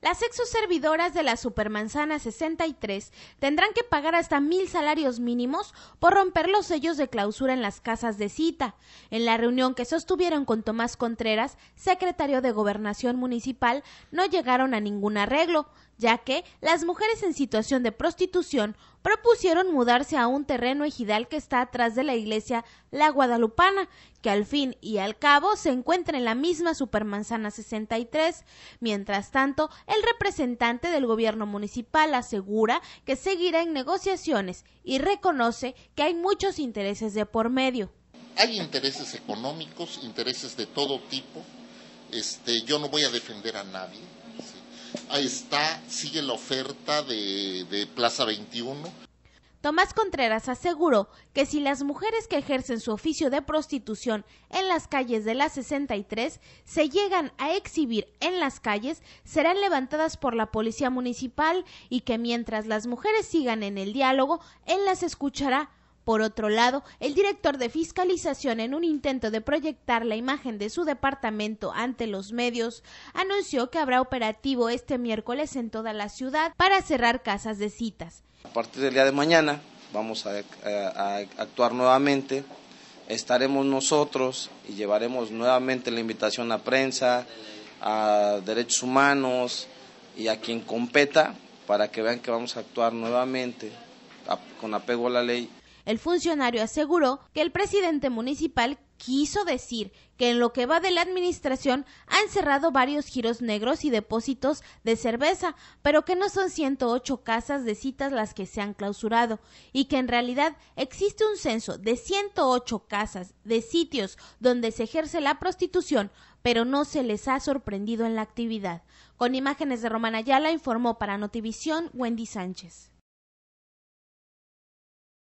Las exoservidoras de la Supermanzana 63 tendrán que pagar hasta mil salarios mínimos por romper los sellos de clausura en las casas de cita. En la reunión que sostuvieron con Tomás Contreras, secretario de Gobernación Municipal, no llegaron a ningún arreglo, ya que las mujeres en situación de prostitución propusieron mudarse a un terreno ejidal que está atrás de la iglesia La Guadalupana, que al fin y al cabo se encuentra en la misma Supermanzana 63. Mientras tanto, el representante del gobierno municipal asegura que seguirá en negociaciones y reconoce que hay muchos intereses de por medio. Hay intereses económicos, intereses de todo tipo. Este, yo no voy a defender a nadie. Ahí está, sigue la oferta de, de Plaza 21. Tomás Contreras aseguró que si las mujeres que ejercen su oficio de prostitución en las calles de la 63 se llegan a exhibir en las calles, serán levantadas por la policía municipal y que mientras las mujeres sigan en el diálogo, él las escuchará por otro lado, el director de fiscalización, en un intento de proyectar la imagen de su departamento ante los medios, anunció que habrá operativo este miércoles en toda la ciudad para cerrar casas de citas. A partir del día de mañana vamos a, actuar nuevamente. Estaremos nosotros y llevaremos nuevamente la invitación a prensa, a derechos humanos y a quien competa para que vean que vamos a actuar nuevamente con apego a la ley el funcionario aseguró que el presidente municipal quiso decir que en lo que va de la administración han cerrado varios giros negros y depósitos de cerveza, pero que no son 108 casas de citas las que se han clausurado y que en realidad existe un censo de 108 casas de sitios donde se ejerce la prostitución, pero no se les ha sorprendido en la actividad. Con imágenes de Romana Ayala informó para Notivisión Wendy Sánchez.